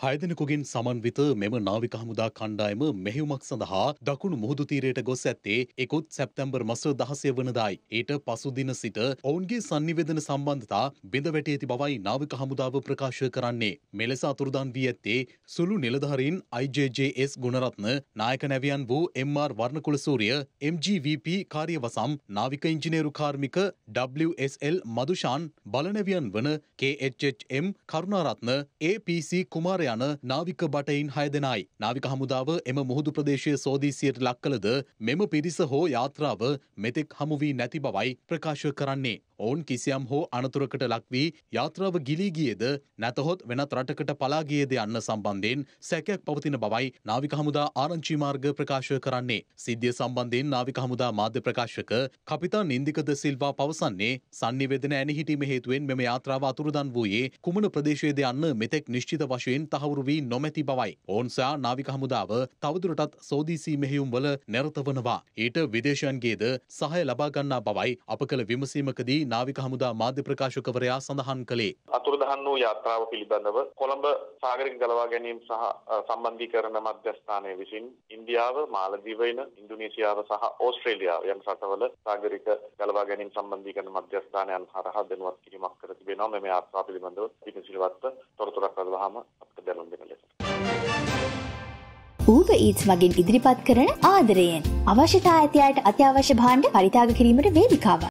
හයදෙනකුගින් සමන්විත මෙම නාවික හමුදා කණ්ඩායම මෙහෙවුමක් සඳහා දකුණු මුහුදු තීරයට ගොස් ඇත්තේ එකොත් සැප්තැම්බර් මස දහසය වනදායි. ඊට පසුදින සිට ඔවුන්ගේ සංනිවේදන සම්බන්ධතා බිඳ වැටේ ඇති බවයි නාවික හමුදාව ප්‍රකාශ කරන්නේ. මෙලෙස අතුරුදන් වී ඇත්තේ සුළු නිලධහරින් IJJS ගුණරත්න නායක නැවියන් වූ MR වර්ණකුලසූරිය MGVP කාරියවසම් නාවික ඉංජිනේරු කාර්මික WSL මදුෂාන් බලනැවියන් වන KHHM කරුණාරත්න APC කුමාරය යන නාවික බටයින් හය දෙනයි. නාවික හමුදාව එම මුහුදු ප්‍රදේශය සෝදීසියට ලක්කලද මෙම පිරිස හෝ යාත්‍රාව මෙතෙක් හමුවී නැති බවයි ප්‍රකාශ කරන්නේ. ඔවුන් කිසියම් හෝ අනතුරකට ලක්වී යාත්‍රාව ගිලීගියද නැතහොත් වෙනත් රටකට පලාගියද යන්න සම්බන්ධයෙන් සැකයක් පවතින බවයි නාවික හමුදා ආරංචි මාර්ග ප්‍රකාශ කරන්නේ. සිද්ධිය සම්බන්ධයෙන් නාවික හමුදා මාධ්‍ය ප්‍රකාශක කපිතාන් ඉන්දිකද සිල්වා පවසන්නේ sannivedana ඇනි හිටීම හේතුවෙන් මෙම යාත්‍රාව අතුරුදන් වූයේ කුමන ප්‍රදේශයේද යන්න මෙතෙක් නිශ්චිත වශයෙන් තහවුරු වී නොමැති බවයි. ඔවුන් සහ නාවික හමුදාව තවදුරටත් සෝදිසි මෙහෙයුම්වල නිරත වනවා. ඊට විදේශයන්ගේද සහාය ලබා ගන්නා බවයි අප කළ විමසීමකදී නාවික හමුදා මාධ්‍ය ප්‍රකාශකවරයා සඳහන් කළේ. අතුරුදහන් වූ යාත්‍රාව පිළිබඳව කොළඹ සාගරින් ගලවා ගැනීම සහ සම්බන්ධීකරණ මධ්‍යස්ථානය විසින් ඉන්දියාව, මාලදීවයින, ඉන්දුනීසියාව සහ ඕස්ට්‍රේලියාව යන රටවල සාගරික ගලවා ගැනීම සම්බන්ධීකරණ මධ්‍යස්ථානයන් හරහා දැනුවත් කිරීමක් කර තිබෙනවා. මේ යාත්‍රා පිළිබඳව පිටිසිලවත්ව තොරතුරක් ලබාම අපට දැනුම් දෙන ලෙස. ඌබ ඊත්ස් මගින් ඉදිරිපත් කරන ආදරයෙන් අවශ්‍යතා ඇතියට අත්‍යවශ්‍ය භාණ්ඩ පරිතාග කිරීමට වේදිකාව